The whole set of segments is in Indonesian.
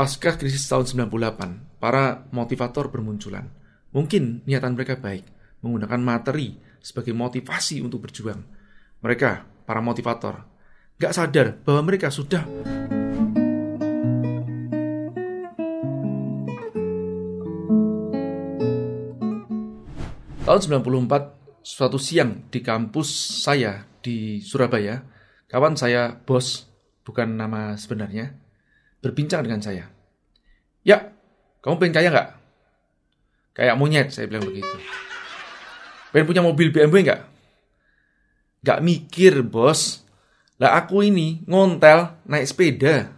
Pasca krisis tahun 98, para motivator bermunculan. Mungkin niatan mereka baik, menggunakan materi sebagai motivasi untuk berjuang. Mereka, para motivator, gak sadar bahwa mereka sudah Tahun 94, suatu siang di kampus saya di Surabaya, kawan saya, Bos, bukan nama sebenarnya, berbincang dengan saya. Ya, kamu pengen kaya nggak? Kayak monyet, saya bilang begitu. Pengen punya mobil BMW nggak? Nggak mikir, bos. Lah aku ini ngontel naik sepeda.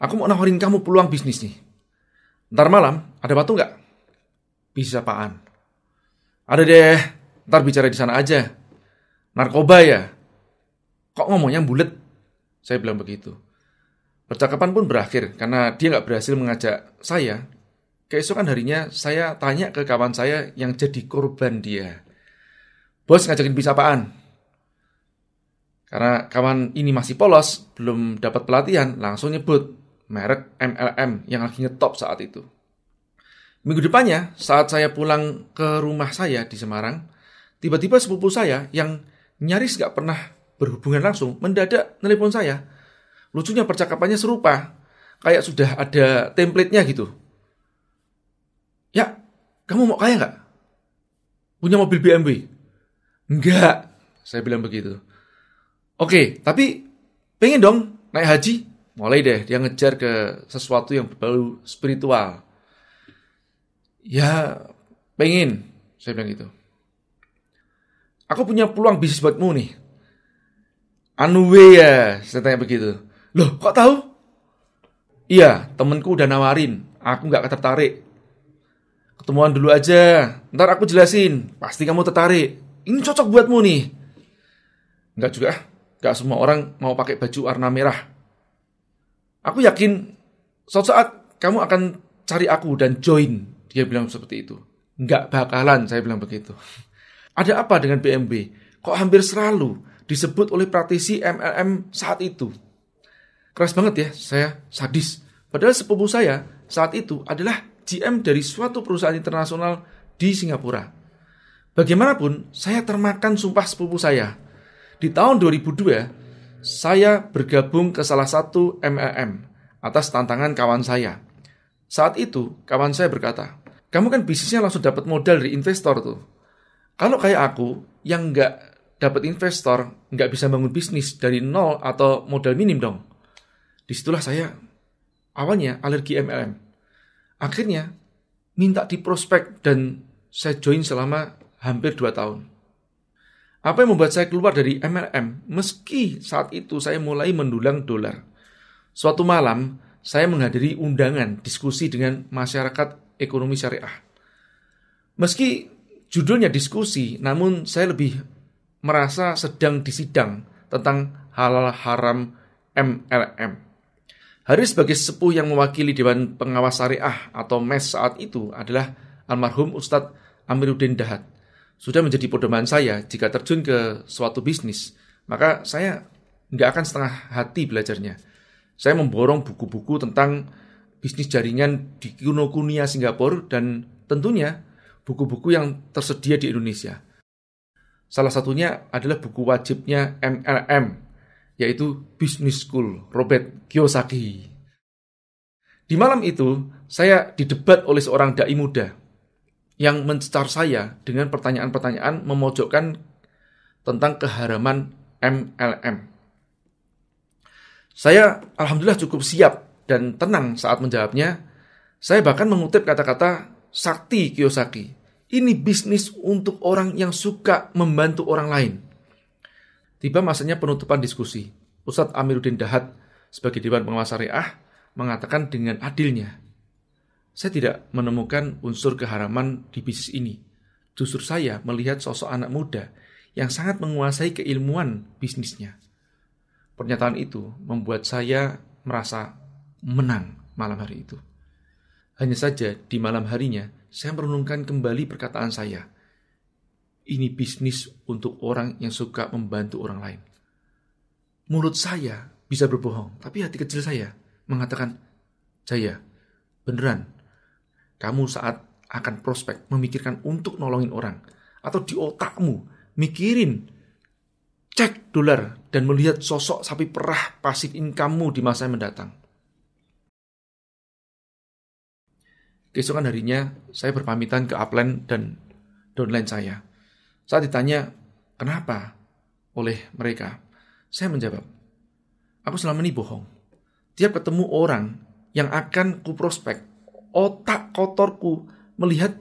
Aku mau nawarin kamu peluang bisnis nih. Ntar malam, ada batu nggak? Bisnis apaan? Ada deh, ntar bicara di sana aja. Narkoba ya? Kok ngomongnya bulet? Saya bilang begitu. Percakapan pun berakhir karena dia nggak berhasil mengajak saya. Keesokan harinya saya tanya ke kawan saya yang jadi korban dia. Bos ngajakin bisa apaan? Karena kawan ini masih polos, belum dapat pelatihan, langsung nyebut merek MLM yang lagi ngetop saat itu. Minggu depannya, saat saya pulang ke rumah saya di Semarang, tiba-tiba sepupu saya yang nyaris gak pernah berhubungan langsung, mendadak nelpon saya Lucunya percakapannya serupa, kayak sudah ada template-nya gitu. Ya, kamu mau kaya nggak? Punya mobil BMW? Enggak, saya bilang begitu. Oke, tapi pengen dong naik haji? Mulai deh, dia ngejar ke sesuatu yang baru spiritual. Ya, pengen, saya bilang gitu. Aku punya peluang bisnis buatmu nih. Anu ya, saya tanya begitu. Loh, kok tahu? Iya, temenku udah nawarin. Aku nggak ketertarik Ketemuan dulu aja. Ntar aku jelasin. Pasti kamu tertarik. Ini cocok buatmu nih. Nggak juga. Nggak semua orang mau pakai baju warna merah. Aku yakin suatu saat kamu akan cari aku dan join. Dia bilang seperti itu. Nggak bakalan, saya bilang begitu. Ada apa dengan BMB? Kok hampir selalu disebut oleh praktisi MLM saat itu? keras banget ya, saya sadis. Padahal sepupu saya saat itu adalah GM dari suatu perusahaan internasional di Singapura. Bagaimanapun, saya termakan sumpah sepupu saya. Di tahun 2002, saya bergabung ke salah satu MLM atas tantangan kawan saya. Saat itu, kawan saya berkata, kamu kan bisnisnya langsung dapat modal dari investor tuh. Kalau kayak aku, yang nggak dapat investor, nggak bisa bangun bisnis dari nol atau modal minim dong. Disitulah saya awalnya alergi MLM. Akhirnya minta diprospek dan saya join selama hampir 2 tahun. Apa yang membuat saya keluar dari MLM? Meski saat itu saya mulai mendulang dolar. Suatu malam, saya menghadiri undangan diskusi dengan masyarakat ekonomi syariah. Meski judulnya diskusi, namun saya lebih merasa sedang disidang tentang halal haram MLM. Hari sebagai sepuh yang mewakili Dewan Pengawas Syariah atau MES saat itu adalah almarhum Ustadz Amiruddin Dahat. Sudah menjadi pedoman saya jika terjun ke suatu bisnis, maka saya nggak akan setengah hati belajarnya. Saya memborong buku-buku tentang bisnis jaringan di kuno kunia Singapura dan tentunya buku-buku yang tersedia di Indonesia. Salah satunya adalah buku wajibnya MLM yaitu Business School Robert Kiyosaki. Di malam itu, saya didebat oleh seorang dai muda yang mencecar saya dengan pertanyaan-pertanyaan memojokkan tentang keharaman MLM. Saya alhamdulillah cukup siap dan tenang saat menjawabnya. Saya bahkan mengutip kata-kata Sakti Kiyosaki. Ini bisnis untuk orang yang suka membantu orang lain. Tiba masanya penutupan diskusi. Ustadz Amiruddin Dahat sebagai Dewan Pengawas Syariah mengatakan dengan adilnya, saya tidak menemukan unsur keharaman di bisnis ini. Justru saya melihat sosok anak muda yang sangat menguasai keilmuan bisnisnya. Pernyataan itu membuat saya merasa menang malam hari itu. Hanya saja di malam harinya, saya merenungkan kembali perkataan saya – ini bisnis untuk orang yang suka membantu orang lain. Mulut saya bisa berbohong, tapi hati kecil saya mengatakan, Jaya, beneran, kamu saat akan prospek memikirkan untuk nolongin orang. Atau di otakmu, mikirin, cek dolar, dan melihat sosok sapi perah pasif kamu di masa yang mendatang. Keesokan harinya, saya berpamitan ke upline dan downline saya. Saat ditanya, kenapa oleh mereka, saya menjawab, aku selama ini bohong. Tiap ketemu orang yang akan kuprospek, otak kotorku melihat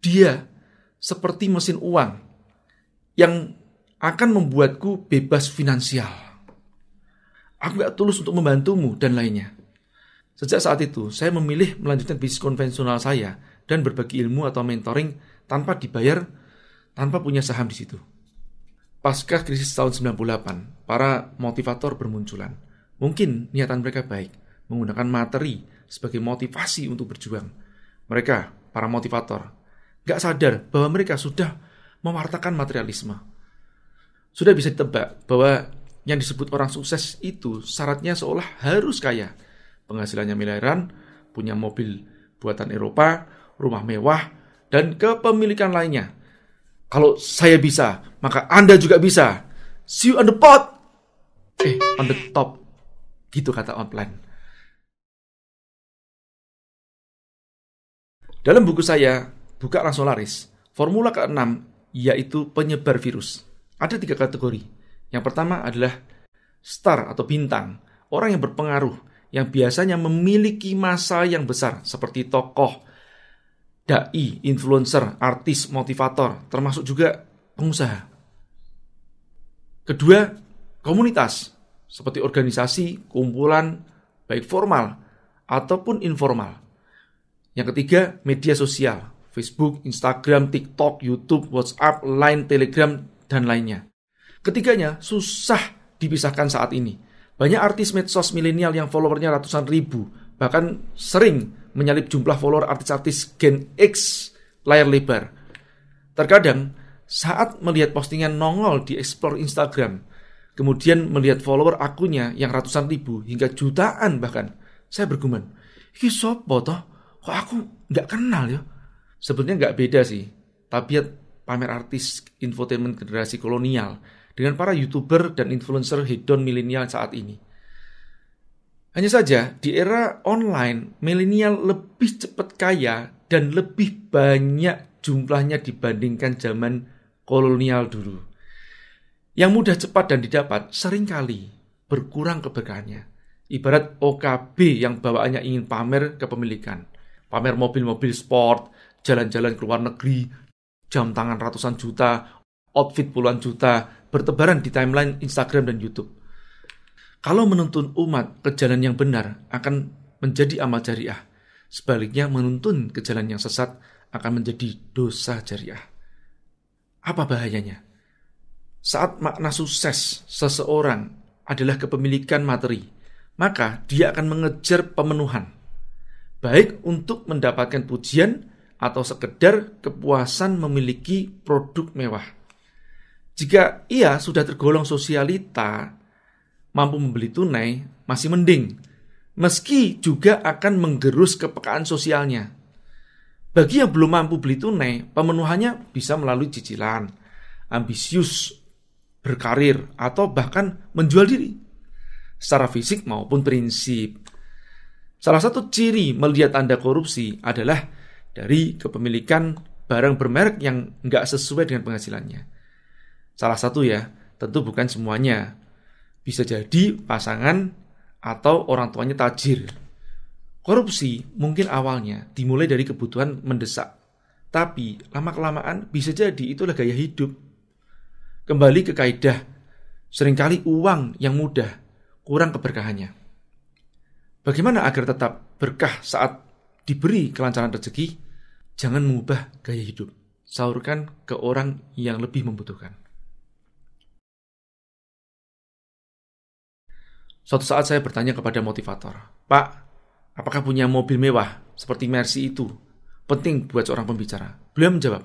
dia seperti mesin uang yang akan membuatku bebas finansial. Aku gak tulus untuk membantumu dan lainnya. Sejak saat itu, saya memilih melanjutkan bisnis konvensional saya dan berbagi ilmu atau mentoring tanpa dibayar tanpa punya saham di situ. Pasca krisis tahun 98, para motivator bermunculan. Mungkin niatan mereka baik, menggunakan materi sebagai motivasi untuk berjuang. Mereka, para motivator, gak sadar bahwa mereka sudah mewartakan materialisme. Sudah bisa ditebak bahwa yang disebut orang sukses itu syaratnya seolah harus kaya. Penghasilannya miliaran, punya mobil buatan Eropa, rumah mewah, dan kepemilikan lainnya kalau saya bisa, maka Anda juga bisa. See you on the pot. Eh, on the top. Gitu kata online. Dalam buku saya, Buka Langsung Laris, formula ke-6 yaitu penyebar virus. Ada tiga kategori. Yang pertama adalah star atau bintang, orang yang berpengaruh, yang biasanya memiliki masa yang besar seperti tokoh, dai, influencer, artis, motivator, termasuk juga pengusaha. Kedua, komunitas seperti organisasi, kumpulan baik formal ataupun informal. Yang ketiga, media sosial, Facebook, Instagram, TikTok, YouTube, WhatsApp, Line, Telegram dan lainnya. Ketiganya susah dipisahkan saat ini. Banyak artis medsos milenial yang followernya ratusan ribu, bahkan sering menyalip jumlah follower artis-artis Gen X layar lebar. Terkadang, saat melihat postingan nongol di explore Instagram, kemudian melihat follower akunnya yang ratusan ribu hingga jutaan bahkan, saya bergumam, ini sopo toh? Kok aku nggak kenal ya? Sebetulnya nggak beda sih, tabiat pamer artis infotainment generasi kolonial dengan para youtuber dan influencer hedon milenial saat ini. Hanya saja, di era online, milenial lebih cepat kaya dan lebih banyak jumlahnya dibandingkan zaman kolonial dulu. Yang mudah cepat dan didapat seringkali berkurang keberkahannya. Ibarat OKB yang bawaannya ingin pamer kepemilikan. Pamer mobil-mobil sport, jalan-jalan ke luar negeri, jam tangan ratusan juta, outfit puluhan juta, bertebaran di timeline Instagram dan Youtube. Kalau menuntun umat ke jalan yang benar akan menjadi amal jariah. Sebaliknya menuntun ke jalan yang sesat akan menjadi dosa jariah. Apa bahayanya? Saat makna sukses seseorang adalah kepemilikan materi, maka dia akan mengejar pemenuhan. Baik untuk mendapatkan pujian atau sekedar kepuasan memiliki produk mewah. Jika ia sudah tergolong sosialita, mampu membeli tunai masih mending, meski juga akan menggerus kepekaan sosialnya. Bagi yang belum mampu beli tunai, pemenuhannya bisa melalui cicilan, ambisius, berkarir, atau bahkan menjual diri. Secara fisik maupun prinsip. Salah satu ciri melihat tanda korupsi adalah dari kepemilikan barang bermerek yang nggak sesuai dengan penghasilannya. Salah satu ya, tentu bukan semuanya bisa jadi pasangan atau orang tuanya tajir. Korupsi mungkin awalnya dimulai dari kebutuhan mendesak, tapi lama-kelamaan bisa jadi itulah gaya hidup. Kembali ke kaidah, seringkali uang yang mudah kurang keberkahannya. Bagaimana agar tetap berkah saat diberi kelancaran rezeki? Jangan mengubah gaya hidup. Saurkan ke orang yang lebih membutuhkan. Suatu saat saya bertanya kepada motivator, Pak, apakah punya mobil mewah seperti Mercy itu penting buat seorang pembicara? Beliau menjawab,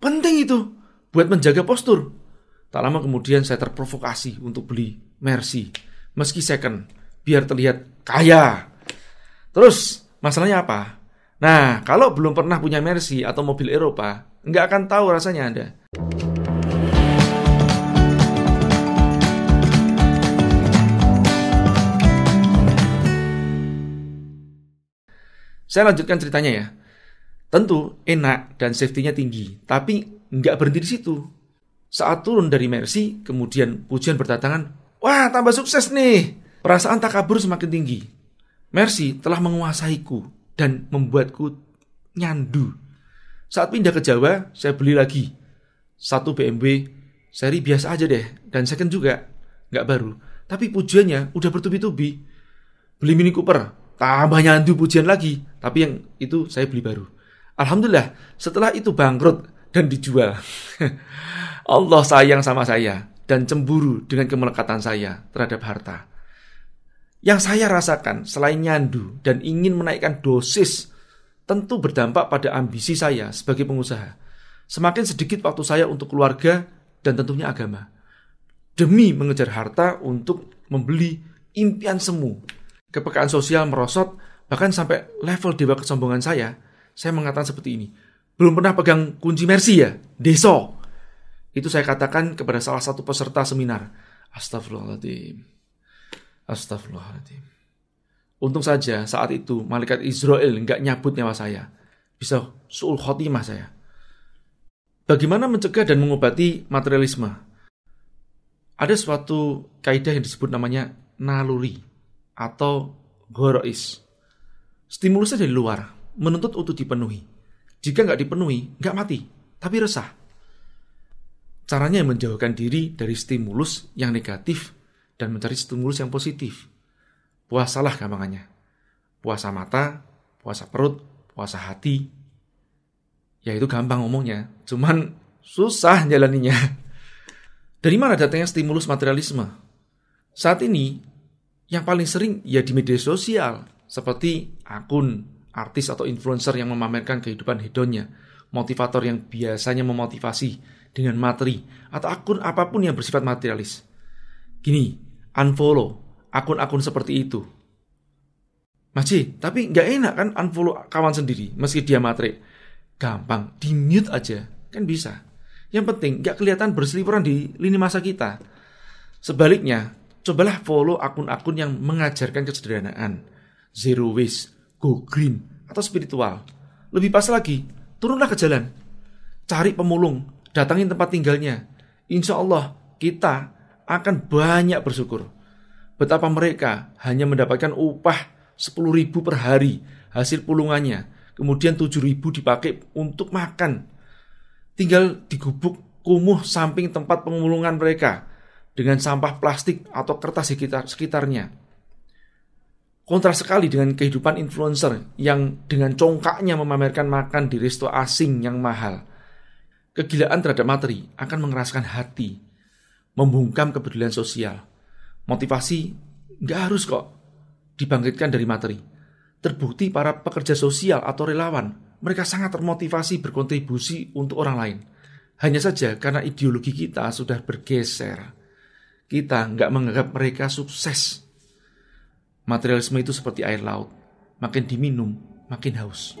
penting itu buat menjaga postur. Tak lama kemudian saya terprovokasi untuk beli Mercy, meski second, kan biar terlihat kaya. Terus, masalahnya apa? Nah, kalau belum pernah punya Mercy atau mobil Eropa, nggak akan tahu rasanya Anda. Saya lanjutkan ceritanya ya. Tentu enak dan safety-nya tinggi, tapi nggak berhenti di situ. Saat turun dari Mercy, kemudian pujian bertatangan, wah tambah sukses nih. Perasaan tak kabur semakin tinggi. Mercy telah menguasaiku dan membuatku nyandu. Saat pindah ke Jawa, saya beli lagi. Satu BMW, seri biasa aja deh, dan second juga, nggak baru. Tapi pujiannya udah bertubi-tubi. Beli Mini Cooper, tambah nyandu pujian lagi tapi yang itu saya beli baru. Alhamdulillah, setelah itu bangkrut dan dijual. Allah sayang sama saya dan cemburu dengan kemelekatan saya terhadap harta. Yang saya rasakan selain nyandu dan ingin menaikkan dosis tentu berdampak pada ambisi saya sebagai pengusaha. Semakin sedikit waktu saya untuk keluarga dan tentunya agama. Demi mengejar harta untuk membeli impian semu. Kepekaan sosial merosot Bahkan sampai level dewa kesombongan saya, saya mengatakan seperti ini. Belum pernah pegang kunci mercy ya? Deso. Itu saya katakan kepada salah satu peserta seminar. Astagfirullahaladzim. Astagfirullahaladzim. Untung saja saat itu malaikat Israel nggak nyabut nyawa saya. Bisa suul khotimah saya. Bagaimana mencegah dan mengobati materialisme? Ada suatu kaidah yang disebut namanya naluri atau gorois. Stimulusnya dari luar, menuntut untuk dipenuhi. Jika nggak dipenuhi, nggak mati, tapi resah. Caranya menjauhkan diri dari stimulus yang negatif dan mencari stimulus yang positif. Puasalah gampangannya. Puasa mata, puasa perut, puasa hati. Ya itu gampang ngomongnya, cuman susah jalaninya. Dari mana datangnya stimulus materialisme? Saat ini, yang paling sering ya di media sosial, seperti akun, artis atau influencer yang memamerkan kehidupan hedonnya, motivator yang biasanya memotivasi dengan materi, atau akun apapun yang bersifat materialis. Gini, unfollow akun-akun seperti itu. Masih, tapi nggak enak kan unfollow kawan sendiri, meski dia materi. Gampang, di mute aja, kan bisa. Yang penting, nggak kelihatan berseliweran di lini masa kita. Sebaliknya, cobalah follow akun-akun yang mengajarkan kesederhanaan, zero waste, go green atau spiritual. Lebih pas lagi, turunlah ke jalan. Cari pemulung, datangin tempat tinggalnya. Insya Allah kita akan banyak bersyukur. Betapa mereka hanya mendapatkan upah 10 ribu per hari hasil pulungannya. Kemudian 7 ribu dipakai untuk makan. Tinggal digubuk kumuh samping tempat pemulungan mereka dengan sampah plastik atau kertas sekitar sekitarnya kontras sekali dengan kehidupan influencer yang dengan congkaknya memamerkan makan di resto asing yang mahal. Kegilaan terhadap materi akan mengeraskan hati, membungkam kepedulian sosial. Motivasi nggak harus kok dibangkitkan dari materi. Terbukti para pekerja sosial atau relawan, mereka sangat termotivasi berkontribusi untuk orang lain. Hanya saja karena ideologi kita sudah bergeser, kita nggak menganggap mereka sukses Materialisme itu seperti air laut, makin diminum, makin haus.